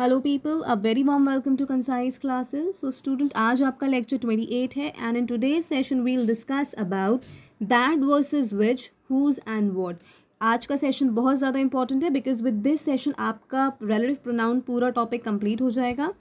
Hello people a very warm welcome to Concise Classes so student आज आपका lecture twenty eight है and in today session will discuss about that versus which whose and what आज का session बहुत ज़्यादा important है because with this session आपका relative pronoun पूरा टॉपिक कंप्लीट हो जाएगा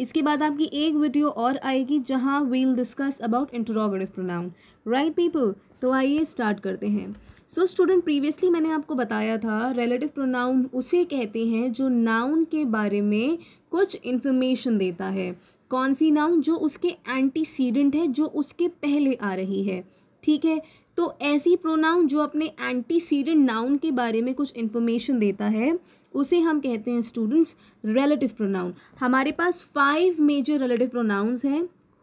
इसके बाद आपकी एक वीडियो और आएगी जहाँ will discuss about interrogative pronoun right people तो आइए स्टार्ट करते हैं सो स्टूडेंट प्रीवियसली मैंने आपको बताया था रिलेटिव प्रोनाउन उसे कहते हैं जो नाउन के बारे में कुछ इन्फॉर्मेशन देता है कौन सी नाउन जो उसके एंटीसीडेंट है जो उसके पहले आ रही है ठीक है तो ऐसी प्रोनाउन जो अपने एंटीसीडेंट नाउन के बारे में कुछ इन्फॉर्मेशन देता है उसे हम कहते हैं स्टूडेंट्स रिलेटिव प्रोनाउन हमारे पास फाइव मेजर रिलेटिव प्रोनाउंस हैं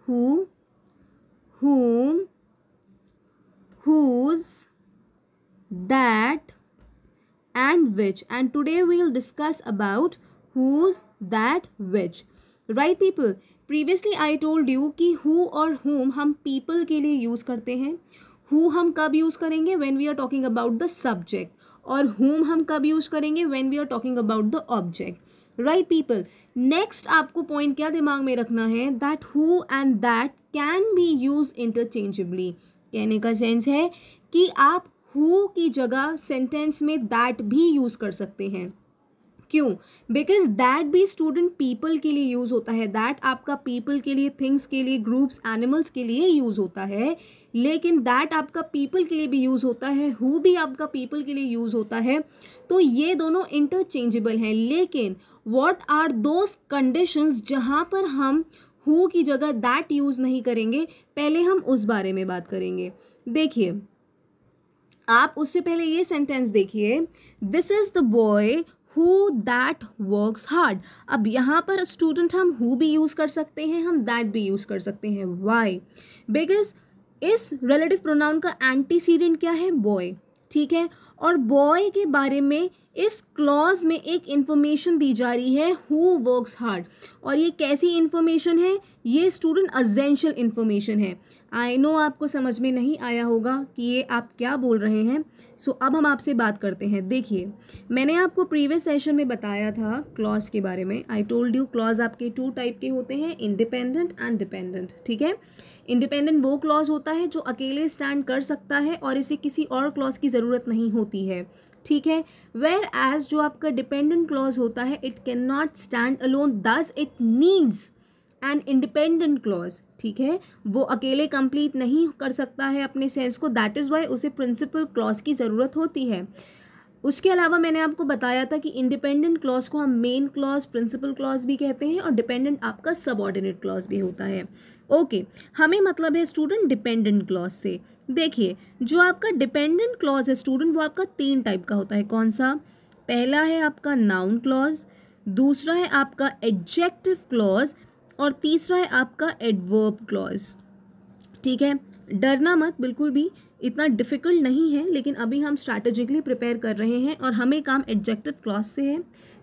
who whom whose, that and which and today will discuss about whose that which right people previously I told you कि हु और होम हम पीपल के लिए यूज़ करते हैं हु हम कब यूज़ करेंगे when we are talking about the subject और हुम हम कब यूज़ करेंगे when we are talking about the object right people next आपको पॉइंट क्या दिमाग में रखना है that who and that can be use interchangeably कहने का सेंस है कि आप हु की जगह सेंटेंस में दैट भी यूज़ कर सकते हैं क्यों बिकॉज दैट भी स्टूडेंट पीपल के लिए यूज़ होता है दैट आपका पीपल के लिए थिंग्स के लिए ग्रुप्स एनिमल्स के लिए यूज़ होता है लेकिन दैट आपका पीपल के लिए भी यूज़ होता है हु भी आपका पीपल के लिए यूज़ होता है तो ये दोनों इंटरचेंजेबल हैं लेकिन वॉट आर दोज कंडीशंस जहाँ पर हम हु की जगह दैट यूज़ नहीं करेंगे पहले हम उस बारे में बात करेंगे देखिए आप उससे पहले ये सेंटेंस देखिए this is the boy who that works hard अब यहाँ पर स्टूडेंट हम हु भी यूज़ कर सकते हैं हम दैट भी यूज़ कर सकते हैं वाई बिकॉज इस रिलेटिव प्रोनाउन का एंटीसीडेंट क्या है बॉय ठीक है और बॉय के बारे में इस क्लॉज में एक इन्फॉर्मेशन दी जा रही है हु वर्क्स हार्ड और ये कैसी इन्फॉर्मेशन है ये स्टूडेंट अजेंशियल इन्फॉर्मेशन है आई नो आपको समझ में नहीं आया होगा कि ये आप क्या बोल रहे हैं सो so, अब हम आपसे बात करते हैं देखिए मैंने आपको प्रीवियस सेशन में बताया था क्लॉज के बारे में आई टोल्ड यू क्लॉज आपके टू टाइप के होते हैं इंडिपेंडेंट एंड डिपेंडेंट ठीक है इंडिपेंडेंट वो क्लॉज होता है जो अकेले स्टैंड कर सकता है और इसे किसी और क्लॉज की ज़रूरत नहीं होती है ठीक है वेयर एज जो आपका डिपेंडेंट क्लॉज होता है it can not stand alone thus it needs and independent clause ठीक है वो अकेले कंप्लीट नहीं कर सकता है अपने सेंस को दैट इज़ वाई उसे प्रिंसिपल क्लॉज की ज़रूरत होती है उसके अलावा मैंने आपको बताया था कि इंडिपेंडेंट क्लॉज को हम मेन क्लॉज प्रिंसिपल क्लॉज भी कहते हैं और डिपेंडेंट आपका ऑर्डिनेट क्लॉज भी होता है ओके okay, हमें मतलब है स्टूडेंट डिपेंडेंट क्लॉज से देखिए जो आपका डिपेंडेंट क्लॉज है स्टूडेंट वो आपका तीन टाइप का होता है कौन सा पहला है आपका नाउन क्लॉज दूसरा है आपका एडजेक्टिव क्लॉज और तीसरा है आपका एडवर्ब क्लॉज ठीक है डरना मत बिल्कुल भी इतना डिफ़िकल्ट नहीं है लेकिन अभी हम स्ट्रैटेजिकली प्रिपेयर कर रहे हैं और हमें काम एडजेक्टिव क्लॉज से है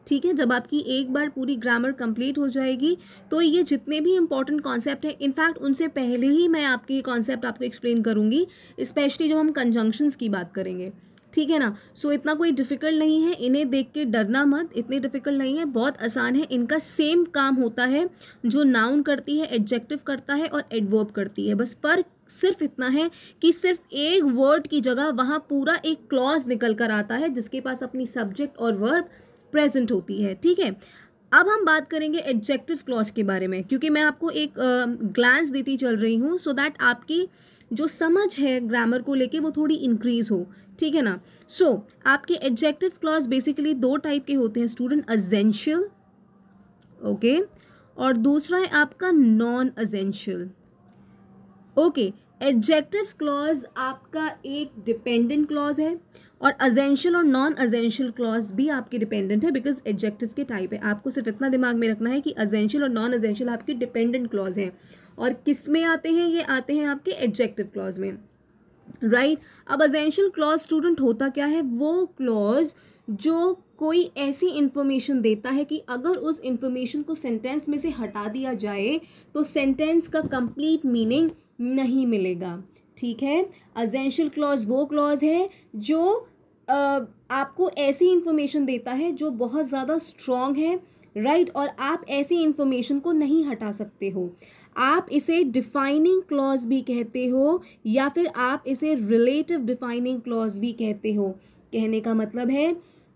ठीक है जब आपकी एक बार पूरी ग्रामर कंप्लीट हो जाएगी तो ये जितने भी इंपॉर्टेंट कॉन्सेप्ट हैं इनफैक्ट उनसे पहले ही मैं आपके ये कॉन्सेप्ट आपको एक्सप्लेन करूँगी स्पेशली जब हम कंजंक्शंस की बात करेंगे ठीक है ना सो so, इतना कोई डिफ़िकल्ट नहीं है इन्हें देख के डरना मत इतने डिफ़िकल्ट नहीं है बहुत आसान है इनका सेम काम होता है जो नाउन करती है एडजेक्टिव करता है और एडवर्ब करती है बस पर सिर्फ इतना है कि सिर्फ एक वर्ड की जगह वहाँ पूरा एक क्लॉज निकल कर आता है जिसके पास अपनी सब्जेक्ट और वर्ब प्रेजेंट होती है ठीक है अब हम बात करेंगे एडजेक्टिव क्लॉज के बारे में क्योंकि मैं आपको एक ग्लैंस uh, देती चल रही हूँ सो दैट आपकी जो समझ है ग्रामर को लेके वो थोड़ी इंक्रीज़ हो ठीक है ना सो so, आपके एडजेक्टिव क्लॉज बेसिकली दो टाइप के होते हैं स्टूडेंट अजेंशियल ओके और दूसरा है आपका non essential okay adjective clause आपका एक डिपेंडेंट क्लॉज है और अजेंशियल और नॉन अजेंशियल क्लॉज भी आपके डिपेंडेंट है बिकॉज एडजेक्टिव के टाइप है आपको सिर्फ इतना दिमाग में रखना है कि अजेंशियल और नॉन अजेंशियल आपके डिपेंडेंट क्लॉज हैं और किस में आते हैं ये आते हैं आपके एडजेक्टिव क्लॉज में राइट right? अब अजेंशियल क्लॉज स्टूडेंट होता क्या है वो क्लॉज जो कोई ऐसी इन्फॉर्मेशन देता है कि अगर उस इन्फॉर्मेशन को सेंटेंस में से हटा दिया जाए तो सेंटेंस का कंप्लीट मीनिंग नहीं मिलेगा ठीक है अजेंशियल क्लॉज वो क्लॉज है जो आपको ऐसी इन्फॉर्मेशन देता है जो बहुत ज़्यादा स्ट्रॉन्ग है राइट right? और आप ऐसी इन्फॉर्मेशन को नहीं हटा सकते हो आप इसे डिफाइनिंग क्लॉज भी कहते हो या फिर आप इसे रिलेटिव डिफाइनिंग क्लॉज भी कहते हो कहने का मतलब है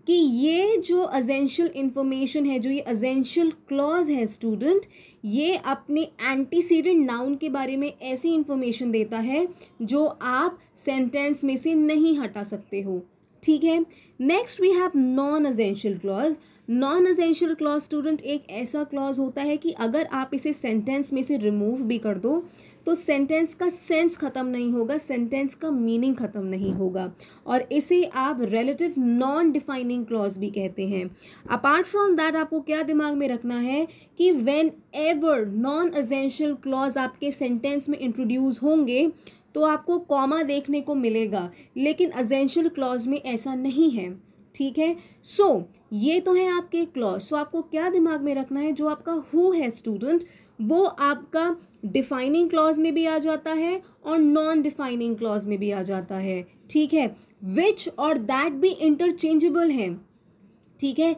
कि ये जो अजेंशियल इन्फॉर्मेशन है जो ये अजेंशियल क्लॉज है स्टूडेंट ये अपने एंटीसीडेंट नाउन के बारे में ऐसी इन्फॉर्मेशन देता है जो आप सेंटेंस में से नहीं हटा सकते हो ठीक है next we have non essential clause non essential clause student एक ऐसा क्लॉज होता है कि अगर आप इसे सेंटेंस में से रिमूव भी कर दो तो सेंटेंस का सेंस ख़त्म नहीं होगा सेंटेंस का मीनिंग ख़त्म नहीं होगा और इसे आप रिलेटिव नॉन डिफाइनिंग क्लॉज भी कहते हैं अपार्ट फ्रॉम दैट आपको क्या दिमाग में रखना है कि whenever non essential clause आपके सेंटेंस में इंट्रोड्यूस होंगे तो आपको कॉमा देखने को मिलेगा लेकिन अजेंशियल क्लॉज में ऐसा नहीं है ठीक है सो so, ये तो है आपके क्लॉज सो so, आपको क्या दिमाग में रखना है जो आपका हु है स्टूडेंट वो आपका डिफाइनिंग क्लॉज में भी आ जाता है और नॉन डिफाइनिंग क्लॉज में भी आ जाता है ठीक है विच और दैट भी इंटरचेंजेबल है ठीक है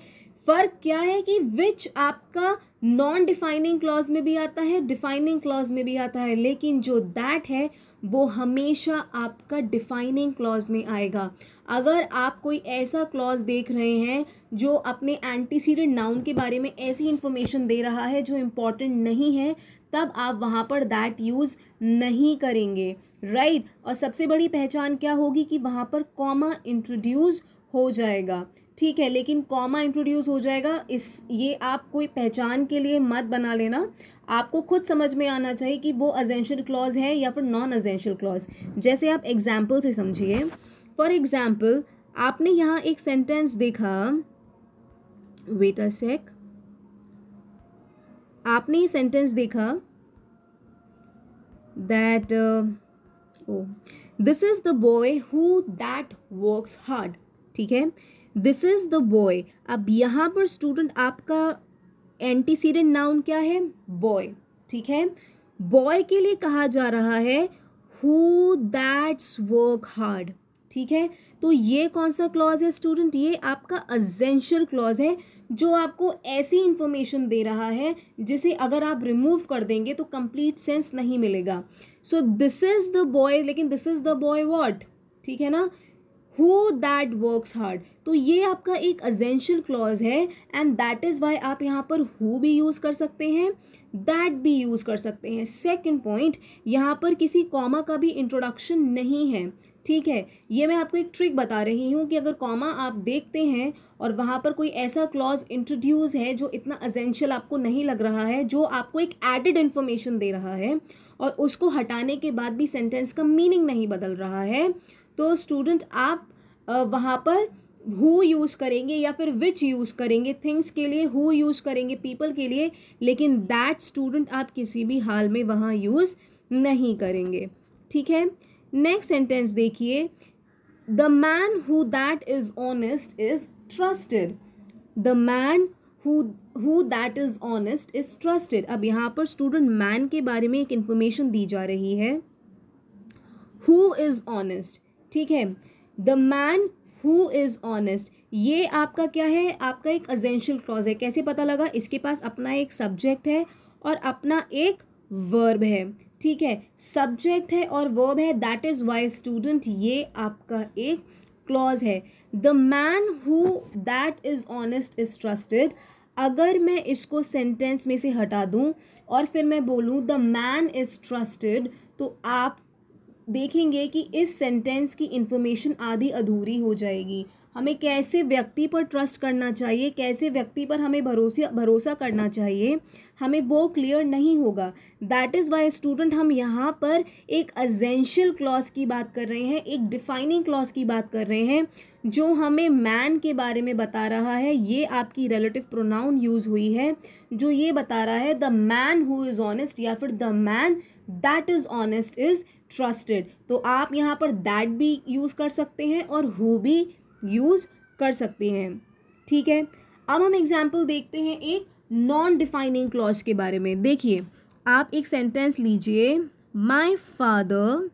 फर्क क्या है कि विच आपका नॉन डिफाइनिंग क्लॉज में भी आता है डिफाइनिंग क्लॉज में भी आता है लेकिन जो दैट है वो हमेशा आपका डिफाइनिंग क्लॉज में आएगा अगर आप कोई ऐसा क्लॉज देख रहे हैं जो अपने एंटीसीडेंट नाउन के बारे में ऐसी इन्फॉर्मेशन दे रहा है जो इम्पॉर्टेंट नहीं है तब आप वहाँ पर दैट यूज़ नहीं करेंगे राइट right? और सबसे बड़ी पहचान क्या होगी कि वहाँ पर कॉमा इंट्रोड्यूस हो जाएगा ठीक है लेकिन कॉमा इंट्रोड्यूस हो जाएगा इस ये आप कोई पहचान के लिए मत बना लेना आपको खुद समझ में आना चाहिए कि वो अजेंशियल क्लॉज है या फिर नॉन अजेंशियल क्लॉज जैसे आप एग्जाम्पल से समझिए फॉर एग्जाम्पल आपने यहाँ एक सेंटेंस देखा वेट अ सेक आपने ये सेंटेंस देखा that oh this is the boy who that works hard ठीक है दिस इज़ द बॉय अब यहाँ पर स्टूडेंट आपका एंटीसीडेंट नाउन क्या है बॉय ठीक है बॉय के लिए कहा जा रहा है हु दैट्स वर्क हार्ड ठीक है तो ये कौन सा क्लॉज है स्टूडेंट ये आपका अजेंशियल क्लॉज है जो आपको ऐसी इंफॉर्मेशन दे रहा है जिसे अगर आप रिमूव कर देंगे तो कंप्लीट सेंस नहीं मिलेगा so this is the boy लेकिन this is the boy what ठीक है ना हु दैट वर्क्स हार्ड तो ये आपका एक अजेंशियल क्लॉज है एंड दैट इज़ वाई आप यहाँ पर हु भी यूज़ कर सकते हैं दैट भी यूज़ कर सकते हैं सेकेंड पॉइंट यहाँ पर किसी कॉमा का भी इंट्रोडक्शन नहीं है ठीक है ये मैं आपको एक ट्रिक बता रही हूँ कि अगर कॉमा आप देखते हैं और वहाँ पर कोई ऐसा क्लॉज इंट्रोड्यूस है जो इतना अजेंशियल आपको नहीं लग रहा है जो आपको एक एडिड इन्फॉर्मेशन दे रहा है और उसको हटाने के बाद भी सेंटेंस का मीनिंग नहीं बदल रहा है तो स्टूडेंट आप वहाँ पर हु यूज़ करेंगे या फिर विच यूज़ करेंगे थिंग्स के लिए हु यूज़ करेंगे पीपल के लिए लेकिन दैट स्टूडेंट आप किसी भी हाल में वहाँ यूज़ नहीं करेंगे ठीक है नेक्स्ट सेंटेंस देखिए the man who that is honest is trusted the man who that is honest is trusted अब यहाँ पर स्टूडेंट मैन के बारे में एक इन्फॉर्मेशन दी जा रही है हु इज़ ऑनेस्ट ठीक है the man who is honest ये आपका क्या है आपका एक अजेंशियल क्लॉज है कैसे पता लगा इसके पास अपना एक सब्जेक्ट है और अपना एक वर्ब है ठीक है सब्जेक्ट है और वर्ब है दैट इज़ वाई स्टूडेंट ये आपका एक क्लॉज है the man who that is honest is trusted अगर मैं इसको सेंटेंस में से हटा दूं और फिर मैं बोलूं द मैन इज़ ट्रस्टेड तो आप देखेंगे कि इस सेंटेंस की इन्फॉर्मेशन आधी अधूरी हो जाएगी हमें कैसे व्यक्ति पर ट्रस्ट करना चाहिए कैसे व्यक्ति पर हमें भरोसे भरोसा करना चाहिए हमें वो क्लियर नहीं होगा दैट इज़ वाई स्टूडेंट हम यहाँ पर एक अजेंशियल क्लॉज की बात कर रहे हैं एक डिफाइनिंग क्लॉज की बात कर रहे हैं जो हमें मैन के बारे में बता रहा है ये आपकी रिलेटिव प्रोनाउन यूज़ हुई है जो ये बता रहा है the man who is honest या फिर the man that is honest is trusted तो आप यहाँ पर दैट भी यूज़ कर सकते हैं और हु भी यूज़ कर सकते हैं ठीक है अब हम एग्जाम्पल देखते हैं एक नॉन डिफाइनिंग क्लॉज के बारे में देखिए आप एक सेंटेंस लीजिए my father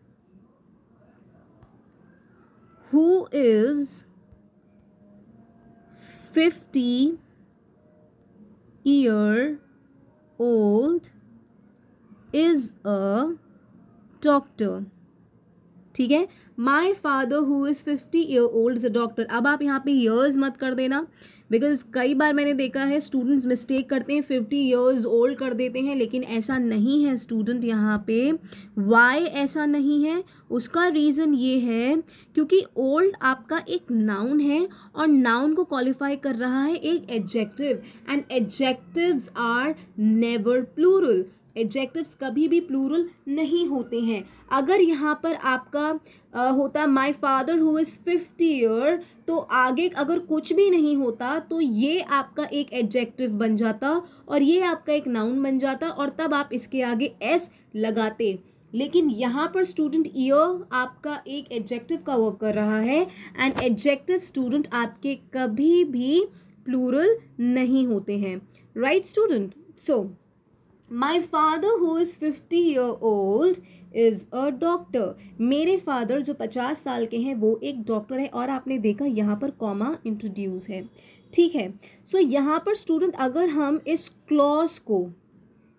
who is fifty year old is a doctor ठीक है my father who is fifty year old is a doctor अब आप यहाँ पे ईयर्स मत कर देना बिकॉज कई बार मैंने देखा है स्टूडेंट्स मिस्टेक करते हैं फिफ्टी ईयर्स ओल्ड कर देते हैं लेकिन ऐसा नहीं है स्टूडेंट यहाँ पे वाई ऐसा नहीं है उसका रीज़न ये है क्योंकि ओल्ड आपका एक नाउन है और नाउन को क्वालिफाई कर रहा है एक adjective and adjective are never plural adjectives कभी भी प्लूरल नहीं होते हैं अगर यहाँ पर आपका आ, होता my father who is fifty year तो आगे अगर कुछ भी नहीं होता तो ये आपका एक एडजेक्टिव बन जाता और ये आपका एक नाउन बन जाता और तब आप इसके आगे एस लगाते लेकिन यहाँ पर स्टूडेंट ईयर आपका एक एडजेक्टिव का वर्क कर रहा है एंड एडजेक्टिव स्टूडेंट आपके कभी भी प्लूरल नहीं होते हैं right student so my father who is fifty year old is a doctor मेरे फादर जो पचास साल के हैं वो एक डॉक्टर है और आपने देखा यहाँ पर कॉमा इंट्रोड्यूस है ठीक है सो so, यहाँ पर स्टूडेंट अगर हम इस क्लॉज को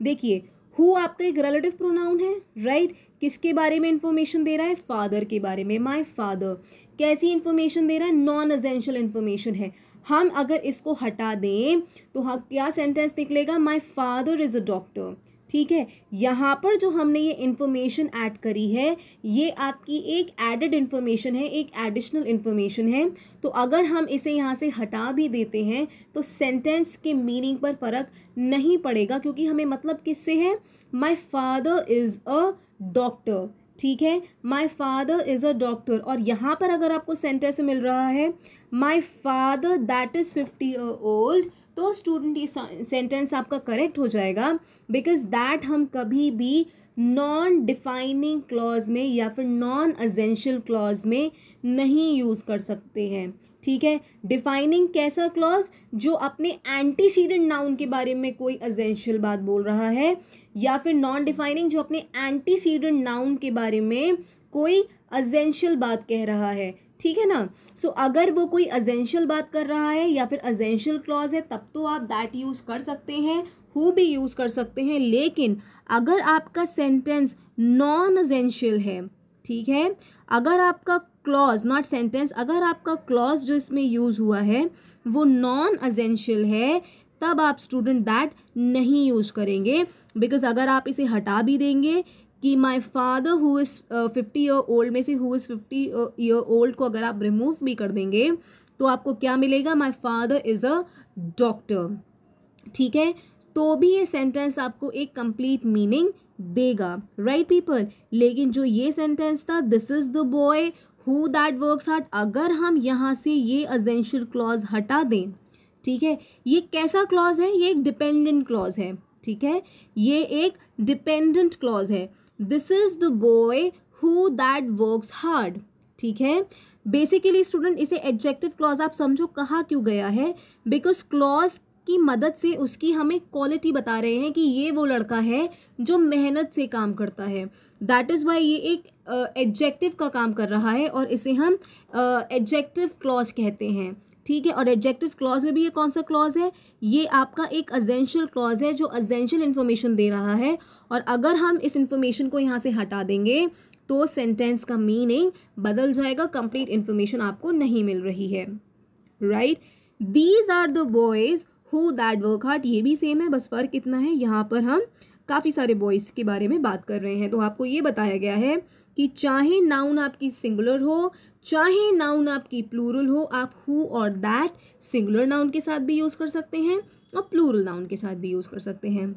देखिए हु आपका एक रिलेटिव प्रोनाउन है राइट right? किसके बारे में इन्फॉर्मेशन दे रहा है फादर के बारे में माई फादर कैसी इन्फॉर्मेशन दे रहा है नॉन एजेंशियल इन्फॉर्मेशन है हम अगर इसको हटा दें तो हम हाँ, क्या सेंटेंस निकलेगा my father is a doctor ठीक है यहाँ पर जो हमने ये इन्फॉर्मेशन ऐड करी है ये आपकी एक एडेड इन्फॉर्मेशन है एक एडिशनल इन्फॉर्मेशन है तो अगर हम इसे यहाँ से हटा भी देते हैं तो सेंटेंस के मीनिंग पर फ़र्क नहीं पड़ेगा क्योंकि हमें मतलब किससे है my father is a doctor ठीक है my father is a doctor और यहाँ पर अगर आपको सेंटेंस मिल रहा है my father that is fifty old तो स्टूडेंट ये सेंटेंस आपका करेक्ट हो जाएगा बिकॉज दैट हम कभी भी नॉन डिफाइनिंग क्लॉज में या फिर नॉन अजेंशियल क्लॉज में नहीं यूज़ कर सकते हैं ठीक है डिफाइनिंग कैसा क्लॉज जो अपने एंटीसीडेंट नाउन के बारे में कोई अजेंशियल बात बोल रहा है या फिर नॉन डिफाइनिंग जो अपने एंटीसीडेंट नाउन के बारे में कोई अजेंशियल बात कह रहा है ठीक है ना सो so, अगर वो कोई अजेंशियल बात कर रहा है या फिर अजेंशियल क्लॉज है तब तो आप दैट यूज़ कर सकते हैं हु भी यूज़ कर सकते हैं लेकिन अगर आपका सेंटेंस नॉन अजेंशियल है ठीक है अगर आपका क्लॉज नॉट सेंटेंस अगर आपका क्लॉज जो इसमें यूज़ हुआ है वो नॉन अजेंशियल है तब आप स्टूडेंट दैट नहीं यूज़ करेंगे बिकॉज अगर आप इसे हटा भी देंगे कि my father who is fifty year old में से who is fifty year old को अगर आप रिमूव भी कर देंगे तो आपको क्या मिलेगा my father is a doctor ठीक है तो भी ये सेंटेंस आपको एक कंप्लीट मीनिंग देगा राइट right पीपल लेकिन जो ये सेंटेंस था this is the boy who that works hard अगर हम यहाँ से ये अजेंशियल क्लॉज हटा दें ठीक है ये कैसा क्लॉज है ये एक डिपेंडेंट क्लॉज है ठीक है ये एक डिपेंडेंट क्लॉज है this is the boy who that works hard ठीक है बेसिकली स्टूडेंट इसे एडजेक्टिव क्लॉज आप समझो कहा क्यों गया है बिकॉज क्लॉज की मदद से उसकी हमें क्वालिटी बता रहे हैं कि ये वो लड़का है जो मेहनत से काम करता है दैट इज़ वाई ये एक एडजेक्टिव uh, का काम कर रहा है और इसे हम एडजेक्टिव uh, क्लॉज कहते हैं ठीक है और एडजेक्टिव क्लॉज में भी ये कौन सा क्लॉज है ये आपका एक अजेंशियल क्लॉज है जो अजेंशियल इन्फॉर्मेशन दे रहा है और अगर हम इस इन्फॉर्मेशन को यहाँ से हटा देंगे तो सेंटेंस का मीनिंग बदल जाएगा कंप्लीट इन्फॉर्मेशन आपको नहीं मिल रही है right these are the boys who that work hard ये भी सेम है बस फ़र्क इतना है यहाँ पर हम काफ़ी सारे बॉयज़ के बारे में बात कर रहे हैं तो आपको ये बताया गया है कि चाहे नाउन आपकी सिंगुलर हो चाहे नाउन आपकी प्लूरल हो आप हु और दैट सिंगुलर नाउन के साथ भी यूज़ कर सकते हैं और प्लूरल नाउन के साथ भी यूज़ कर सकते हैं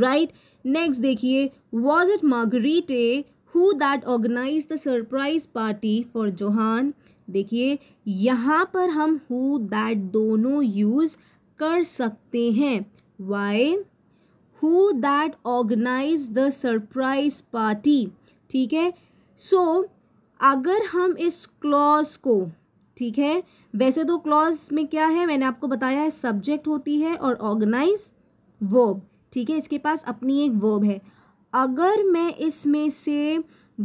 राइट नेक्स्ट देखिए was it Marguerite who that organize the surprise party for Johan देखिए यहाँ पर हम हु दैट दोनों यूज़ कर सकते हैं why who that organize the surprise party ठीक है सो so, अगर हम इस क्लॉज को ठीक है वैसे तो क्लॉज में क्या है मैंने आपको बताया है सब्जेक्ट होती है और ऑर्गेनाइज वर्ब ठीक है इसके पास अपनी एक वर्ब है अगर मैं इसमें से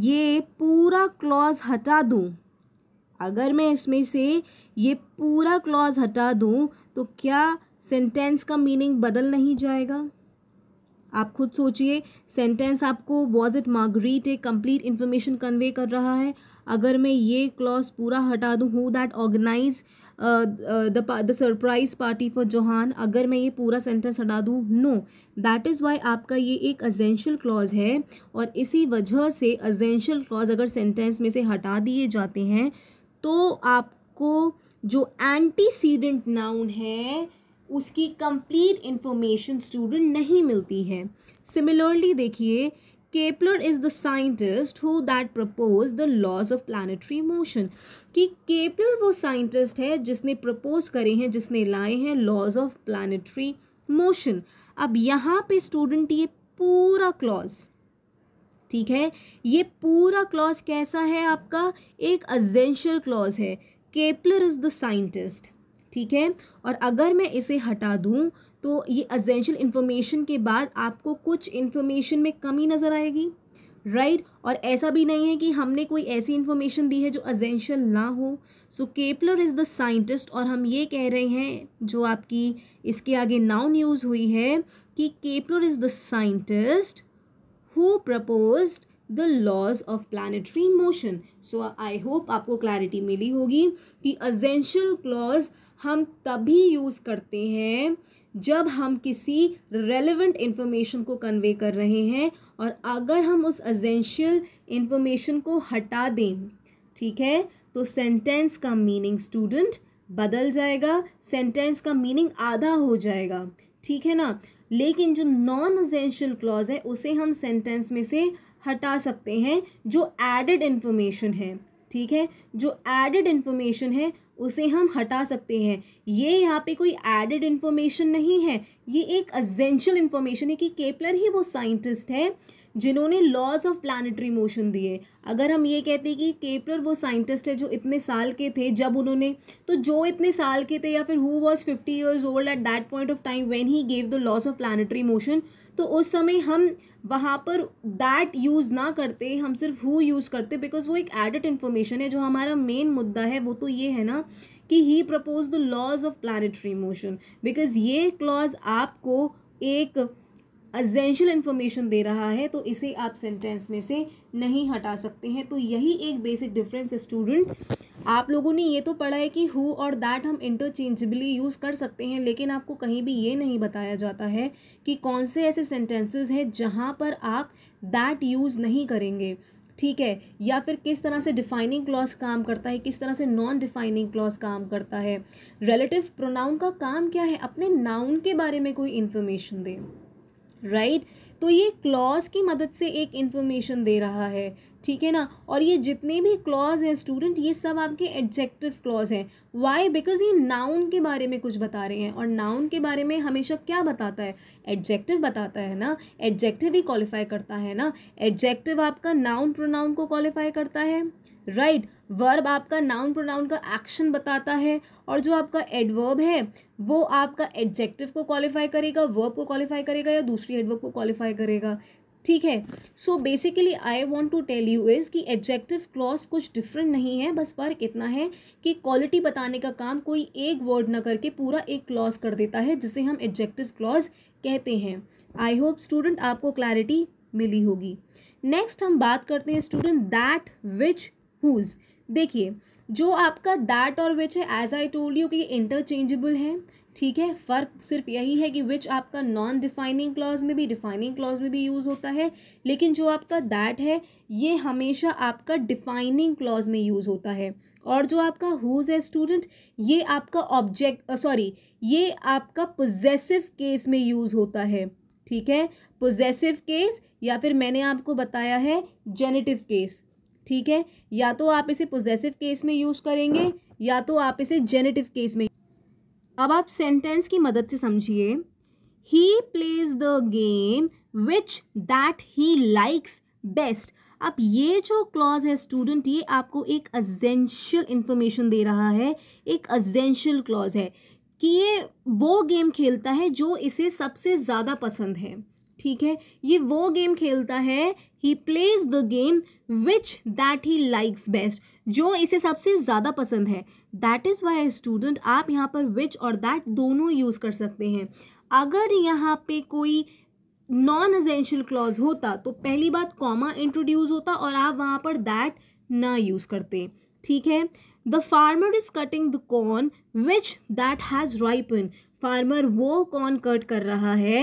ये पूरा क्लॉज हटा दूँ अगर मैं इसमें से ये पूरा क्लॉज हटा दूँ तो क्या सेंटेंस का मीनिंग बदल नहीं जाएगा आप खुद सोचिए सेंटेंस आपको was it Marguerite a complete information convey कर रहा है अगर मैं ये क्लॉज पूरा हटा दूँ who that organize the surprise party for Johan अगर मैं ये पूरा सेंटेंस हटा दूँ नो दैट इज़ वाई आपका ये एक अजेंशियल क्लॉज है और इसी वजह से अजेंशियल क्लॉज अगर सेंटेंस में से हटा दिए जाते हैं तो आपको जो एंटीसीडेंट नाउन है उसकी कंप्लीट इंफॉर्मेशन स्टूडेंट नहीं मिलती है सिमिलरली देखिए Kepler is the scientist who that propose the laws of planetary motion कि केपलर वो साइंटिस्ट है जिसने प्रपोज करे हैं जिसने लाए हैं लॉज ऑफ प्लानिटरी मोशन अब यहाँ पे स्टूडेंट ये पूरा क्लॉज ठीक है ये पूरा क्लॉज कैसा है आपका एक अजेंशियल क्लॉज है केपलर इज़ द साइंटिस्ट ठीक है और अगर मैं इसे हटा दूँ तो ये अजेंशियल इन्फॉर्मेशन के बाद आपको कुछ इन्फॉर्मेशन में कमी नज़र आएगी राइट right? और ऐसा भी नहीं है कि हमने कोई ऐसी इन्फॉर्मेशन दी है जो अजेंशियल ना हो so Kepler is the scientist और हम ये कह रहे हैं जो आपकी इसके आगे नाउन न्यूज़ हुई है कि Kepler is the scientist who proposed the laws of planetary motion so I hope आपको क्लैरिटी मिली होगी कि अजेंशियल क्लॉज हम तभी यूज़ करते हैं जब हम किसी रेलिवेंट इन्फॉर्मेशन को कन्वे कर रहे हैं और अगर हम उस अजेंशियल इन्फॉर्मेशन को हटा दें ठीक है तो सेंटेंस का मीनिंग स्टूडेंट बदल जाएगा सेंटेंस का मीनिंग आधा हो जाएगा ठीक है ना लेकिन जो नॉन अजेंशियल क्लॉज है उसे हम सेंटेंस में से हटा सकते हैं जो एडेड इन्फॉर्मेशन है ठीक है जो एडेड इन्फॉर्मेशन है उसे हम हटा सकते हैं ये यहाँ पे कोई एडेड इन्फॉर्मेशन नहीं है ये एक अजेंशियल इन्फॉर्मेशन है कि केपलर ही वो साइंटिस्ट है जिन्होंने लॉज ऑफ प्लानिटरी मोशन दिए अगर हम ये कहते कि केपलर वो साइंटिस्ट है जो इतने साल के थे जब उन्होंने तो जो इतने साल के थे या फिर who was fifty years old at that point of time when he gave the laws of planetary motion तो उस समय हम वहाँ पर दैट यूज़ ना करते हम सिर्फ हु यूज़ करते बिकॉज वो एक एडिट इन्फॉर्मेशन है जो हमारा मेन मुद्दा है वो तो ये है ना कि he propose the laws of planetary motion because ये क्लॉज आपको एक अजेंशियल इन्फॉर्मेशन दे रहा है तो इसे आप सेंटेंस में से नहीं हटा सकते हैं तो यही एक बेसिक डिफरेंस स्टूडेंट आप लोगों ने ये तो पढ़ा है कि हु और दैट हम इंटरचेंजबली यूज़ कर सकते हैं लेकिन आपको कहीं भी ये नहीं बताया जाता है कि कौन से ऐसे सेंटेंसेस हैं जहाँ पर आप दैट यूज़ नहीं करेंगे ठीक है या फिर किस तरह से डिफाइनिंग क्लॉज काम करता है किस तरह से नॉन डिफाइनिंग क्लॉज काम करता है रिलेटिव प्रोनाउन का काम क्या है अपने नाउन के बारे में कोई इन्फॉर्मेशन दें राइट right? तो ये क्लॉज की मदद से एक इन्फॉर्मेशन दे रहा है ठीक है ना और ये जितने भी क्लॉज हैं स्टूडेंट ये सब आपके एडजेक्टिव क्लॉज हैं वाई बिकॉज ये नाउन के बारे में कुछ बता रहे हैं और नाउन के बारे में हमेशा क्या बताता है एडजेक्टिव बताता है ना एडजेक्टिव ही क्वालिफाई करता है ना एडजेक्टिव आपका नाउन प्रोनाउन को क्वालिफाई करता है राइट right, वर्ब आपका नाउन प्रोनाउन का एक्शन बताता है और जो आपका एडवर्ब है वो आपका एडजेक्टिव को क्वालिफाई करेगा वर्ब को क्वालिफाई करेगा या दूसरी एडवर्ब को क्वालिफाई करेगा ठीक है so basically I want to tell you is कि एडजेक्टिव क्लॉज कुछ डिफरेंट नहीं है बस फर्क इतना है कि क्वालिटी बताने का काम कोई एक वर्ड ना करके पूरा एक क्लॉज कर देता है जिसे हम एडजेक्टिव क्लॉज कहते हैं आई होप स्टूडेंट आपको क्लैरिटी मिली होगी नेक्स्ट हम बात करते हैं स्टूडेंट दैट विच हुज़ देखिए जो आपका दैट और विच है एज आई टोल्ड यू कि इंटरचेंजेबल है ठीक है फ़र्क सिर्फ यही है कि विच आपका नॉन डिफाइनिंग क्लॉज में भी डिफाइनिंग क्लॉज में भी यूज़ होता है लेकिन जो आपका दैट है ये हमेशा आपका डिफाइनिंग क्लॉज में यूज़ होता है और जो आपका हुज है स्टूडेंट ये आपका ऑब्जेक्ट सॉरी ये आपका पोजेसिव केस में यूज़ होता है ठीक है पोजेसिव केस या फिर मैंने आपको बताया है जेनेटिव केस ठीक है या तो आप इसे पोजेसिव केस में यूज़ करेंगे या तो आप इसे जेनेटिव केस में अब आप सेंटेंस की मदद से समझिए he plays the game which that he likes best अब ये जो क्लॉज है स्टूडेंट ये आपको एक अजेंशियल इन्फॉर्मेशन दे रहा है एक अजेंशियल क्लॉज है कि ये वो गेम खेलता है जो इसे सबसे ज़्यादा पसंद है ठीक है ये वो गेम खेलता है he plays the game which that he likes best जो इसे सबसे ज़्यादा पसंद है दैट इज़ वाई स्टूडेंट आप यहाँ पर विच और दैट दोनों यूज़ कर सकते हैं अगर यहाँ पे कोई नॉन एजेंशियल क्लॉज होता तो पहली बात कॉमा इंट्रोड्यूस होता और आप वहाँ पर दैट ना यूज़ करते ठीक है the farmer is cutting the corn which that has ripen farmer वो कौन कट कर रहा है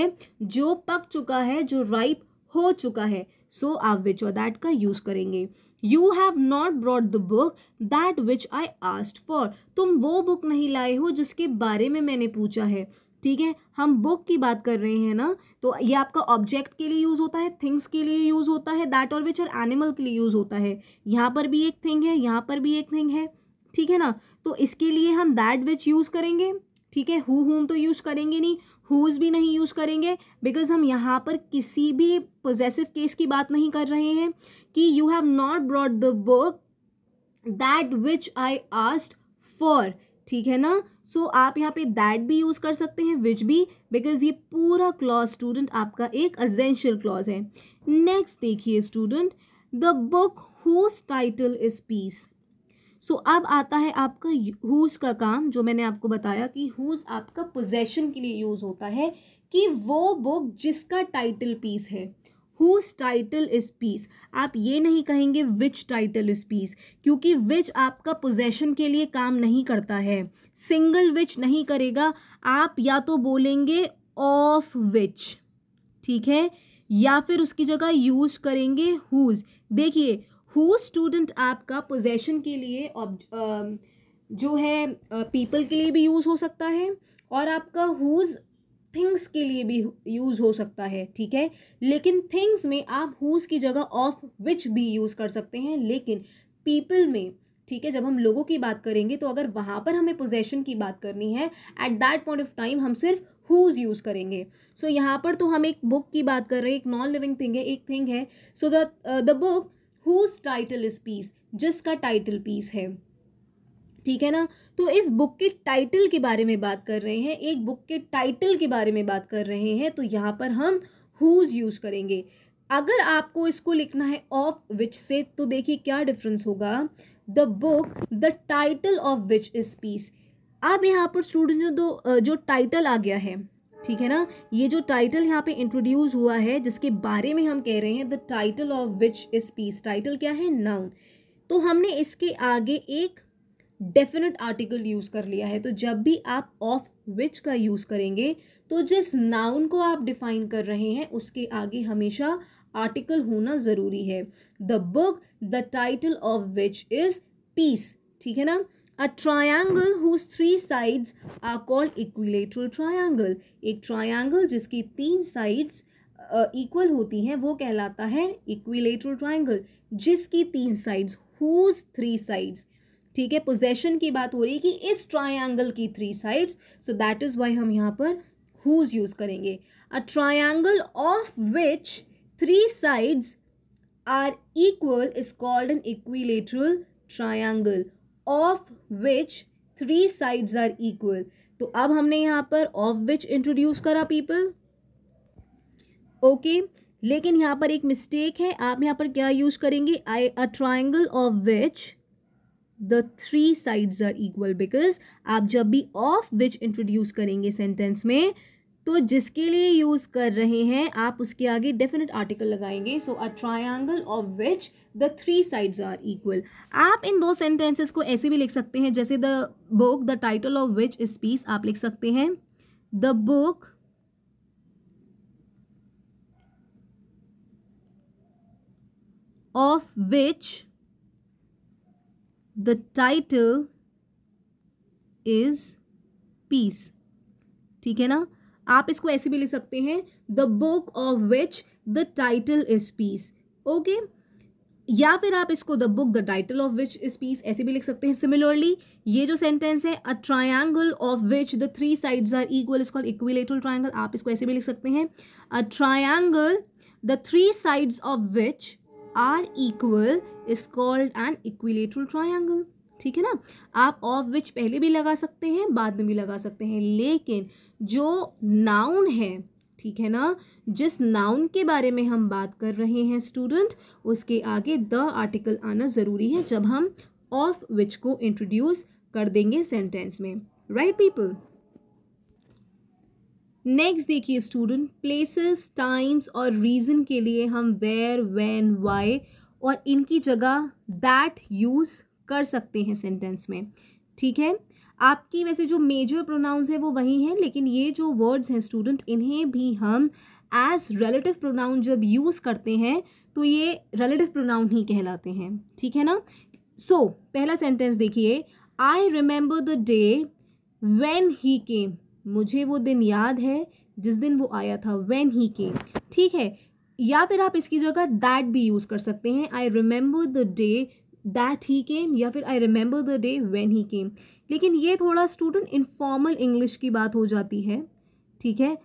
जो पक चुका है जो राइप हो चुका है सो so, आप विच और दैट का यूज़ करेंगे you have not brought the book that which I asked for तुम वो बुक नहीं लाए हो जिसके बारे में मैंने पूछा है ठीक है हम बुक की बात कर रहे हैं ना तो ये आपका ऑब्जेक्ट के लिए यूज़ होता है थिंग्स के लिए यूज़ होता है दैट और विच और एनिमल के लिए यूज़ होता है यहाँ पर भी एक थिंग है यहाँ पर भी एक थिंग है ठीक है ना तो इसके लिए हम दैट विच यूज़ करेंगे ठीक है हु हुम तो यूज़ करेंगे नहीं हुज़ भी नहीं यूज़ करेंगे बिकॉज हम यहाँ पर किसी भी पोजेसिव केस की बात नहीं कर रहे हैं कि you have not brought the book that which I asked for ठीक है ना सो so, आप यहाँ पे दैट भी यूज़ कर सकते हैं विच भी बिकॉज ये पूरा क्लॉज स्टूडेंट आपका एक अजेंशियल क्लॉज है नेक्स्ट देखिए student the book whose title is peace so so, अब आता है आपका हुज का काम जो मैंने आपको बताया कि हुज आपका पोजेशन के लिए यूज़ होता है कि वो बुक जिसका टाइटल पीस है हुज टाइटल इज़ पीस आप ये नहीं कहेंगे विच टाइटल इज़ पीस क्योंकि विच आपका पोजेशन के लिए काम नहीं करता है सिंगल विच नहीं करेगा आप या तो बोलेंगे ऑफ विच ठीक है या फिर उसकी जगह यूज करेंगे हुज देखिए हु स्टूडेंट आपका पोजेशन के लिए ऑब जो है पीपल के लिए भी यूज़ हो सकता है और आपका हुज थिंग्स के लिए भी यूज़ हो सकता है ठीक है लेकिन थिंग्स में आप हुज की जगह ऑफ विच भी यूज़ कर सकते हैं लेकिन पीपल में ठीक है जब हम लोगों की बात करेंगे तो अगर वहाँ पर हमें पोजेशन की बात करनी है at that point of time हम सिर्फ हुज यूज़ करेंगे सो so, यहाँ पर तो हम एक बुक की बात कर रहे हैं एक नॉन लिविंग थिंग है एक थिंग है so the book whose title is peace जिसका टाइटल पीस है ठीक है ना तो इस बुक के टाइटल के बारे में बात कर रहे हैं एक बुक के टाइटल के बारे में बात कर रहे हैं तो यहाँ पर हम हुज यूज़ करेंगे अगर आपको इसको लिखना है ऑफ विच से तो देखिए क्या डिफरेंस होगा the book the title of which is peace अब यहाँ पर स्टूडेंट जो दो जो टाइटल आ गया है ठीक है ना ये जो टाइटल यहाँ पे इंट्रोड्यूस हुआ है जिसके बारे में हम कह रहे हैं the title of which is peace title क्या है नाउन तो हमने इसके आगे एक डेफिनेट आर्टिकल यूज़ कर लिया है तो जब भी आप ऑफ विच का यूज़ करेंगे तो जिस नाउन को आप डिफाइन कर रहे हैं उसके आगे हमेशा आर्टिकल होना ज़रूरी है the book the title of which is peace ठीक है ना a triangle whose three sides are called equilateral triangle. एक triangle जिसकी तीन साइड्स इक्वल होती हैं वो कहलाता है इक्विलेटरल ट्राइंगल जिसकी तीन साइड्स हुज थ्री साइड्स ठीक है पोजेशन की बात हो रही है कि इस ट्राइंगल की three sides so that is why हम यहाँ पर हुज यूज़ करेंगे a triangle of which three sides are equal is called an equilateral triangle of which three sides are equal तो अब हमने यहाँ पर ऑफ विच इंट्रोड्यूस करा पीपल ओके लेकिन यहाँ पर एक मिस्टेक है आप यहाँ पर क्या यूज करेंगे I a triangle of which the three sides are equal because आप जब भी ऑफ विच इंट्रोड्यूस करेंगे सेंटेंस में तो जिसके लिए यूज़ कर रहे हैं आप उसके आगे डेफिनेट आर्टिकल लगाएंगे so a triangle of which the three sides are equal आप इन दो सेंटेंसेस को ऐसे भी लिख सकते हैं जैसे the book the title of which is peace आप लिख सकते हैं the book of which the title is peace ठीक है ना आप इसको ऐसे भी ले सकते हैं the book of which the title is peace okay या फिर आप इसको the book the title of which is peace ऐसे भी लिख सकते हैं सिमिलरली ये जो सेंटेंस है a triangle of which the three sides are equal is called equilateral triangle आप इसको ऐसे भी लिख सकते हैं a triangle the three sides of which are equal is called an equilateral triangle ठीक है ना आप ऑफ विच पहले भी लगा सकते हैं बाद में भी लगा सकते हैं लेकिन जो नाउन है ठीक है ना जिस नाउन के बारे में हम बात कर रहे हैं स्टूडेंट उसके आगे द आर्टिकल आना ज़रूरी है जब हम ऑफ विच को इंट्रोड्यूस कर देंगे सेंटेंस में राइट पीपल नेक्स्ट देखिए स्टूडेंट प्लेसेस टाइम्स और रीज़न के लिए हम वेयर वैन वाई और इनकी जगह दैट यूज़ कर सकते हैं सेंटेंस में ठीक है आपकी वैसे जो मेजर प्रोनाउंस है वो वही हैं लेकिन ये जो वर्ड्स हैं स्टूडेंट इन्हें भी हम एज रिलेटिव प्रोनाउन जब यूज़ करते हैं तो ये रिलेटिव प्रोनाउन ही कहलाते हैं ठीक है ना सो so, पहला सेंटेंस देखिए I remember the day when he came मुझे वो दिन याद है जिस दिन वो आया था वेन ही केम ठीक है या फिर आप इसकी जगह दैट भी यूज़ कर सकते हैं I remember the day that he came या फिर I remember the day when he came लेकिन ये थोड़ा स्टूडेंट इनफॉर्मल इंग्लिश की बात हो जाती है ठीक है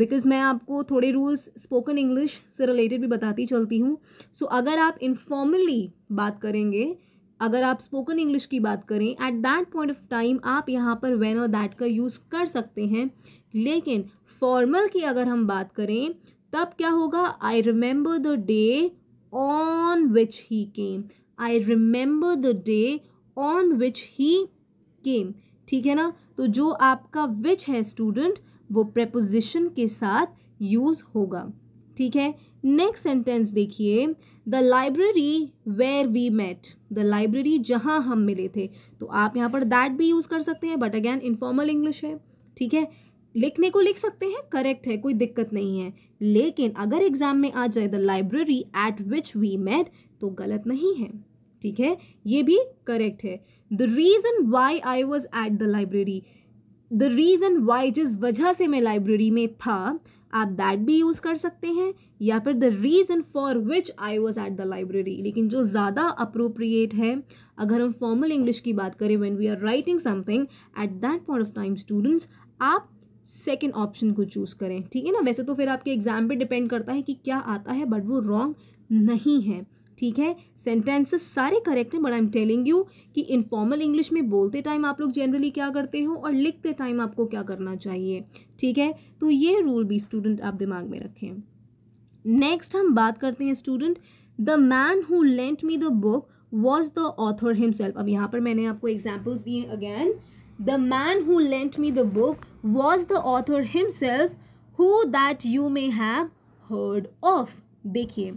बिकॉज मैं आपको थोड़े रूल्स स्पोकन इंग्लिश से रिलेटेड भी बताती चलती हूँ सो so, अगर आप इनफॉर्मली बात करेंगे अगर आप स्पोकन इंग्लिश की बात करें at that point of time आप यहाँ पर वेन और दैट का यूज़ कर सकते हैं लेकिन फॉर्मल की अगर हम बात करें तब क्या होगा I remember the day on which he came I remember the day on which he came ठीक है ना तो जो आपका विच है स्टूडेंट वो प्रपोजिशन के साथ यूज़ होगा ठीक है नेक्स्ट सेंटेंस देखिए the library where we met the library जहाँ हम मिले थे तो आप यहाँ पर दैट भी यूज़ कर सकते हैं बट अगैन इनफॉर्मल इंग्लिश है ठीक है लिखने को लिख सकते हैं करेक्ट है कोई दिक्कत नहीं है लेकिन अगर एग्जाम में आ जाए the library at which we met तो गलत नहीं है ठीक है ये भी करेक्ट है the reason why I was at the library the reason why जिस वजह से मैं लाइब्रेरी में था आप दैट भी यूज़ कर सकते हैं या फिर the reason for which I was at the library लेकिन जो ज़्यादा अप्रोप्रिएट है अगर हम फॉर्मल इंग्लिश की बात करें when we are writing something at that point of time students आप सेकेंड ऑप्शन को चूज़ करें ठीक है ना वैसे तो फिर आपके एग्ज़ाम पे डिपेंड करता है कि क्या आता है बट वो रॉन्ग नहीं है ठीक है सेंटेंसेस सारे करेक्ट हैं but I am telling you कि इनफॉर्मल इंग्लिश में बोलते टाइम आप लोग जनरली क्या करते हो और लिखते टाइम आपको क्या करना चाहिए ठीक है तो ये रूल भी स्टूडेंट आप दिमाग में रखें नेक्स्ट हम बात करते हैं student the man who lent me the book was the author himself अब यहाँ पर मैंने आपको एग्जाम्पल्स दिए again the man who lent me the book was the author himself who that you may have heard of देखिए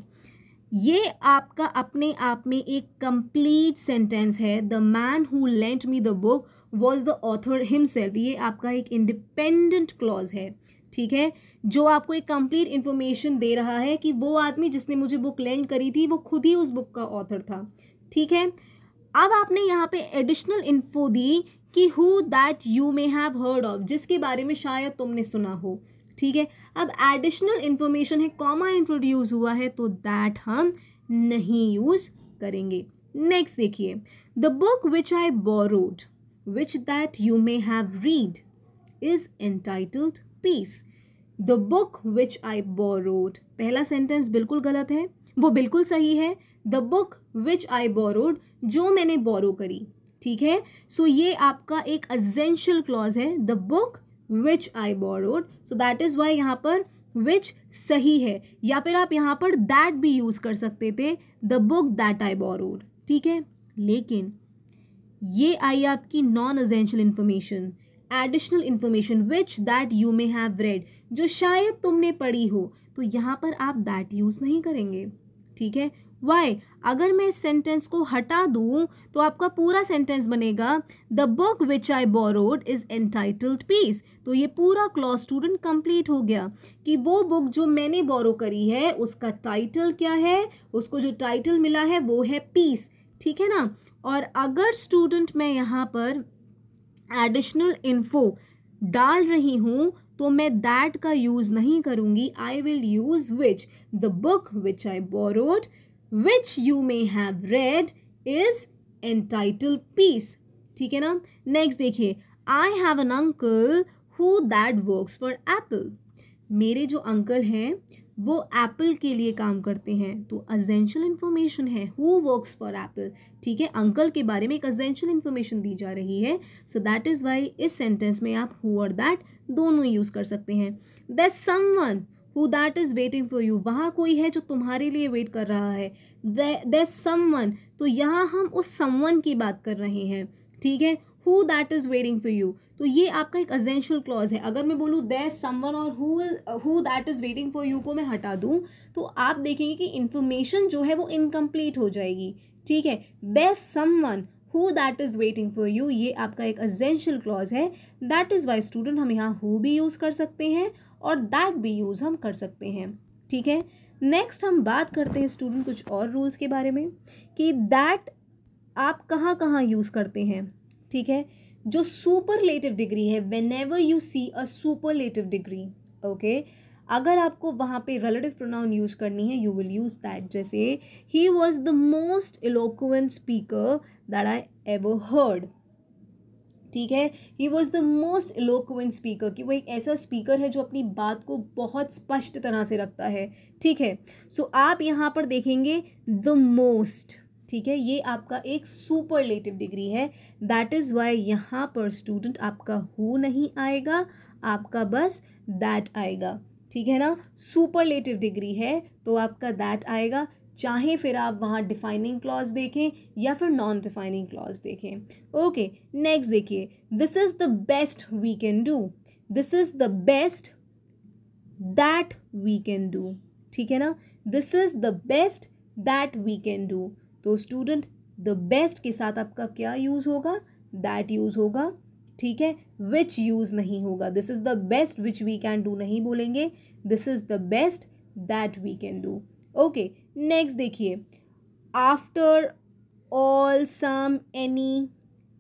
ये आपका अपने आप में एक कंप्लीट सेंटेंस है the man who lent me the book was the author himself ये आपका एक इंडिपेंडेंट क्लॉज है ठीक है जो आपको एक कंप्लीट इन्फॉर्मेशन दे रहा है कि वो आदमी जिसने मुझे बुक लेंड करी थी वो खुद ही उस बुक का ऑथर था ठीक है अब आपने यहाँ पे एडिशनल इन्फो दी कि who that you may have heard of जिसके बारे में शायद तुमने सुना हो ठीक है अब एडिशनल इन्फॉर्मेशन है कॉमा इंट्रोड्यूस हुआ है तो दैट हम नहीं यूज़ करेंगे नेक्स्ट देखिए the book which I borrowed which that you may have read is entitled peace the book which I borrowed पहला सेंटेंस बिल्कुल गलत है वो बिल्कुल सही है the book which I borrowed जो मैंने बोरो करी ठीक है सो so, ये आपका एक अजेंशियल क्लॉज है the book which I borrowed so that is why यहाँ पर विच सही है या फिर आप यहाँ पर दैट भी यूज़ कर सकते थे the book that I borrowed ठीक है लेकिन ये आई आपकी non essential information additional information which that you may have read जो शायद तुमने पढ़ी हो तो यहाँ पर आप दैट यूज़ नहीं करेंगे ठीक है वाई अगर मैं इस सेंटेंस को हटा दूँ तो आपका पूरा सेंटेंस बनेगा the book which I borrowed is entitled peace तो ये पूरा क्लॉज स्टूडेंट कंप्लीट हो गया कि वो बुक जो मैंने बोरो करी है उसका टाइटल क्या है उसको जो टाइटल मिला है वो है पीस ठीक है ना और अगर स्टूडेंट मैं यहाँ पर एडिशनल इन्फो डाल रही हूँ तो मैं दैट का यूज़ नहीं करूँगी I will use which the book which I borrowed which you may have read is entitled peace ठीक है ना नेक्स्ट देखिए I have an uncle who that works for Apple मेरे जो अंकल हैं वो एप्पल के लिए काम करते हैं तो अजेंशियल इन्फॉर्मेशन है हु वर्क्स फॉर एप्पल ठीक है अंकल के बारे में एक अजेंशियल इन्फॉर्मेशन दी जा रही है सो दैट इज़ वाई इस सेंटेंस में आप हु और दैट दोनों यूज़ कर सकते हैं the someone who that is waiting for you वहाँ कोई है जो तुम्हारे लिए वेट कर रहा है दे समवन तो यहाँ हम उस समवन की बात कर रहे हैं ठीक है who that is waiting for you तो ये आपका एक अजेंशियल क्लॉज है अगर मैं बोलूँ दे समवन और who that is waiting for you को मैं हटा दूँ तो आप देखेंगे कि इन्फॉर्मेशन जो है वो इनकम्प्लीट हो जाएगी ठीक है the someone who that is waiting for you ये आपका एक अजेंशियल क्लॉज है दैट इज़ वाई स्टूडेंट हम यहाँ हु भी यूज़ कर सकते हैं और दैट भी यूज़ हम कर सकते हैं ठीक है नेक्स्ट हम बात करते हैं स्टूडेंट कुछ और रूल्स के बारे में कि दैट आप कहाँ कहाँ यूज़ करते हैं ठीक है जो सुपरलेटिव डिग्री है whenever you see a superlative degree okay अगर आपको वहाँ पे रिलेटिव प्रोनाउन यूज़ करनी है यू विल यूज़ दैट जैसे he was the most eloquent speaker that I ever heard ठीक है he was the most eloquent speaker कि वो एक ऐसा स्पीकर है जो अपनी बात को बहुत स्पष्ट तरह से रखता है ठीक है सो so, आप यहाँ पर देखेंगे द मोस्ट ठीक है ये आपका एक सुपरलेटिव डिग्री है दैट इज़ वाई यहाँ पर स्टूडेंट आपका हु नहीं आएगा आपका बस दैट आएगा ठीक है ना सुपरलेटिव डिग्री है तो आपका दैट आएगा चाहें फिर आप वहाँ डिफाइनिंग क्लॉज देखें या फिर नॉन डिफाइनिंग क्लॉज देखें ओके नेक्स्ट देखिए this is the best we can do this is the best that we can do ठीक है ना this is the best that we can do तो स्टूडेंट द बेस्ट के साथ आपका क्या यूज़ होगा दैट यूज़ होगा ठीक है विच यूज़ नहीं होगा this is the best which we can do नहीं बोलेंगे this is the best that we can do okay next देखिए after all some any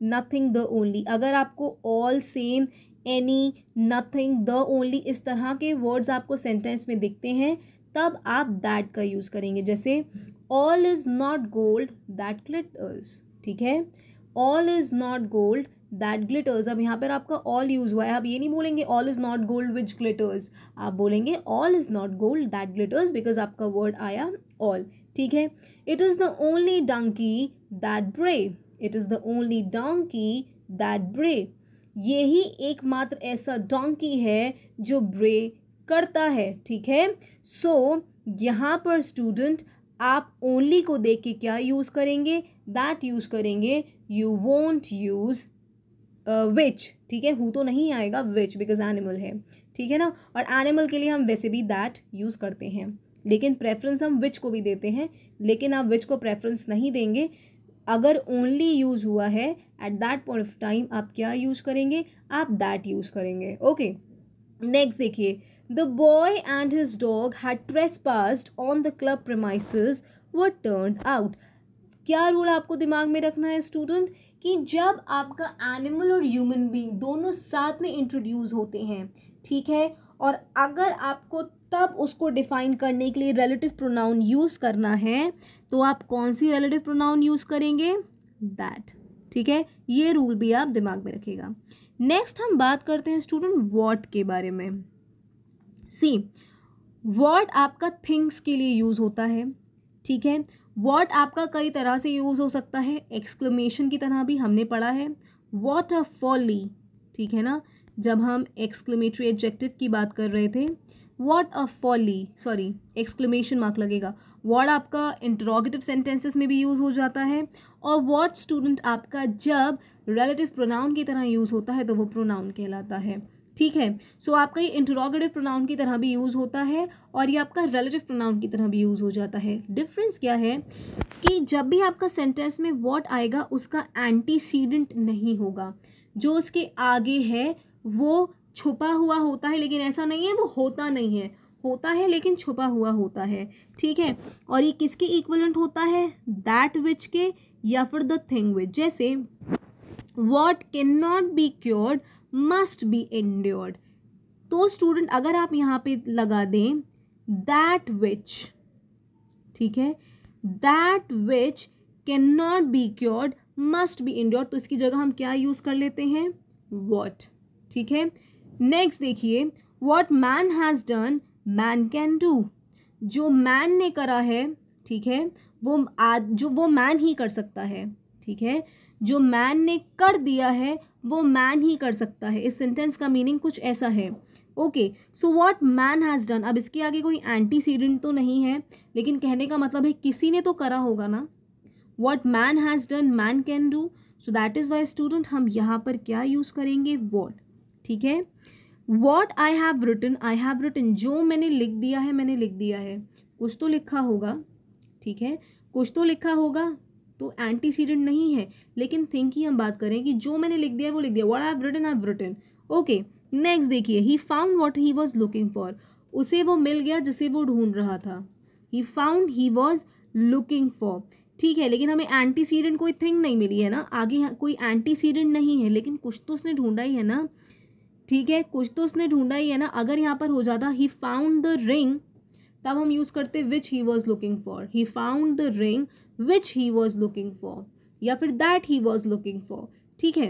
nothing the only अगर आपको all some any nothing the only इस तरह के words आपको sentence में दिखते हैं तब आप दैट का यूज़ करेंगे जैसे all is not gold that glitters ठीक है all is not gold that glitters अब यहाँ पर आपका ऑल यूज़ हुआ है आप ये नहीं बोलेंगे all is not gold which glitters आप बोलेंगे all is not gold that glitters because आपका वर्ड आया ऑल ठीक है it is the only donkey that bray it is the only donkey that bray यही एकमात्र ऐसा डोंकी है जो ब्रे करता है ठीक है सो so, यहाँ पर स्टूडेंट आप ओनली को देख के क्या यूज़ करेंगे दैट यूज़ करेंगे यू वोंट यूज़ विच ठीक है हु तो नहीं आएगा विच बिकॉज एनिमल है ठीक है ना और एनिमल के लिए हम वैसे भी दैट यूज़ करते हैं लेकिन प्रेफरेंस हम विच को भी देते हैं लेकिन आप विच को प्रेफरेंस नहीं देंगे अगर ओनली यूज़ हुआ है at that point of time आप क्या यूज़ करेंगे आप दैट यूज़ करेंगे ओके नेक्स्ट देखिए the boy and his dog had trespassed on the club premise were turn out क्या रूल आपको दिमाग में रखना है स्टूडेंट कि जब आपका एनिमल और ह्यूमन बींग दोनों साथ में इंट्रोड्यूस होते हैं ठीक है और अगर आपको तब उसको डिफाइन करने के लिए रिलेटिव प्रोनाउन यूज़ करना है तो आप कौन सी रिलेटिव प्रोनाउन यूज़ करेंगे दैट ठीक है ये रूल भी आप दिमाग में रखिएगा नेक्स्ट हम बात करते हैं स्टूडेंट वॉट के बारे में सी वॉट आपका थिंग्स के लिए यूज़ होता है ठीक है वॉट आपका कई तरह से यूज़ हो सकता है एक्सक्लेमेशन की तरह भी हमने पढ़ा है वॉट अ फॉली ठीक है ना जब हम एक्सक्लेमेटरी एडजेक्टिव की बात कर रहे थे what a folly sorry exclamation mark लगेगा वॉट आपका इंटरोगेटिव सेंटेंसेस में भी यूज़ हो जाता है और वॉट स्टूडेंट आपका जब रिलेटिव प्रोनाउन की तरह यूज़ होता है तो वो प्रोनाउन कहलाता है ठीक है सो so, आपका ये इंटरोगेटिव प्रोनाउन की तरह भी यूज़ होता है और ये आपका रिलेटिव प्रोनाउन की तरह भी यूज़ हो जाता है डिफरेंस क्या है कि जब भी आपका सेंटेंस में वॉट आएगा उसका एंटीसीडेंट नहीं होगा जो उसके आगे है वो छुपा हुआ होता है लेकिन ऐसा नहीं है वो होता नहीं है होता है लेकिन छुपा हुआ होता है ठीक है और ये किसके इक्वलेंट होता है दैट विच के या फिर द थिंग विच जैसे what can not be cured must be endured तो स्टूडेंट अगर आप यहाँ पे लगा दें दैट विच ठीक है that which can not be cured must be endure तो इसकी जगह हम क्या यूज़ कर लेते हैं वॉट ठीक है नेक्स्ट देखिए what man has done man can do जो मैन ने करा है ठीक है वो आद जो वो मैन ही कर सकता है ठीक है जो मैन ने कर दिया है वो मैन ही कर सकता है इस सेंटेंस का मीनिंग कुछ ऐसा है okay so what man has done अब इसके आगे कोई एंटीसीडेंट तो नहीं है लेकिन कहने का मतलब है किसी ने तो करा होगा ना what man has done man can do so that is why student हम यहाँ पर क्या यूज़ करेंगे वॉट ठीक है what I have written I have written जो मैंने लिख दिया है मैंने लिख दिया है कुछ तो लिखा होगा ठीक है कुछ तो लिखा होगा तो एंटीसीडेंट नहीं है लेकिन थिंक की हम बात करें कि जो मैंने लिख दिया है वो लिख दिया what I have written I have written okay next देखिए he found what he was looking for उसे वो मिल गया जिसे वो ढूंढ रहा था he found he was looking for ठीक है लेकिन हमें एंटीसीडेंट कोई थिंग नहीं मिली है ना आगे कोई एंटीसीडेंट नहीं है लेकिन कुछ तो उसने ढूंढा ही है ना ठीक है कुछ तो उसने ढूंढा ही है ना अगर यहाँ पर हो जाता ही फाउंड द रिंग तब हम यूज़ करते which he was looking for he found the ring which he was looking for या फिर that he was looking for ठीक है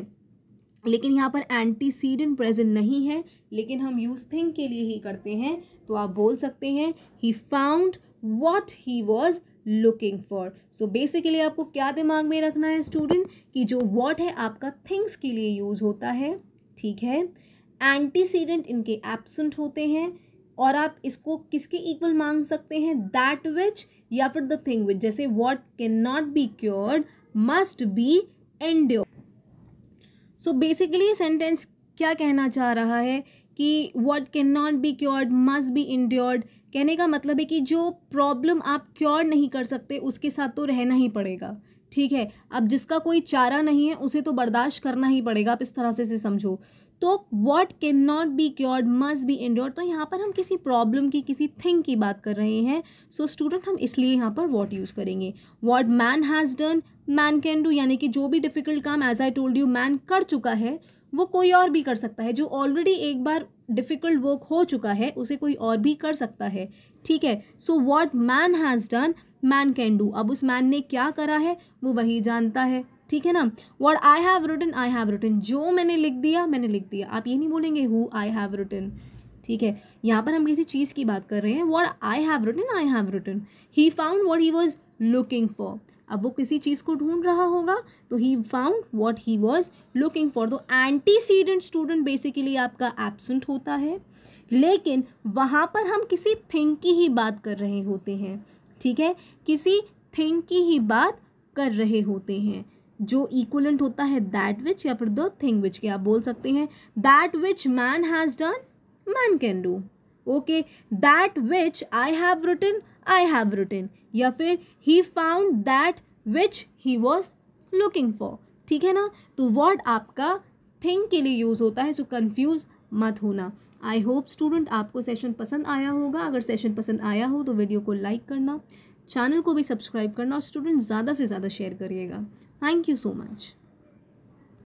लेकिन यहाँ पर एंटीसीडेंट प्रेजेंट नहीं है लेकिन हम यूज थिंग के लिए ही करते हैं तो आप बोल सकते हैं he found what he was looking for so basically आपको क्या दिमाग में रखना है स्टूडेंट कि जो वॉट है आपका थिंग्स के लिए यूज़ होता है ठीक है एंटीसीडेंट इनके एबसेंट होते हैं और आप इसको किसके इक्वल मांग सकते हैं दैट विच या फिर द थिंग विच जैसे what can not be cured must be end so basically sentence क्या कहना चाह रहा है कि what can not be cured must be endured कहने का मतलब है कि जो प्रॉब्लम आप क्योर नहीं कर सकते उसके साथ तो रहना ही पड़ेगा ठीक है अब जिसका कोई चारा नहीं है उसे तो बर्दाश्त करना ही पड़ेगा आप इस तरह से इसे समझो तो what can not be cured must be endure तो यहाँ पर हम किसी प्रॉब्लम की किसी थिंग की बात कर रहे हैं सो so, स्टूडेंट हम इसलिए यहाँ पर वॉट यूज़ करेंगे what man has done man can do यानी कि जो भी डिफ़िकल्ट काम as I told you man कर चुका है वो कोई और भी कर सकता है जो ऑलरेडी एक बार डिफ़िकल्ट वर्क हो चुका है उसे कोई और भी कर सकता है ठीक है so what man has done man can do अब उस मैन ने क्या करा है वो वही जानता है ठीक है ना what I have written I have written जो मैंने लिख दिया मैंने लिख दिया आप ये नहीं बोलेंगे हु आई हैव रिटन ठीक है यहाँ पर हम किसी चीज़ की बात कर रहे हैं what I have written I have written he found what he was looking for अब वो किसी चीज़ को ढूंढ रहा होगा तो he found what he was looking for तो एंटीसीडेंट स्टूडेंट बेसिकली आपका एबसेंट होता है लेकिन वहाँ पर हम किसी थिंग की ही बात कर रहे होते हैं ठीक है किसी थिंग की ही बात कर रहे होते हैं जो इक्वलेंट होता है दैट विच या फिर द थिंग विच के आप बोल सकते हैं that which man has done man can do okay that which I have written I have written या फिर he found that which he was looking for ठीक है ना तो वर्ड आपका थिंग के लिए यूज़ होता है सो कन्फ्यूज़ मत होना आई होप स्टूडेंट आपको सेशन पसंद आया होगा अगर सेशन पसंद आया हो तो वीडियो को लाइक करना चैनल को भी सब्सक्राइब करना और स्टूडेंट ज़्यादा से ज़्यादा शेयर करिएगा Thank you so much.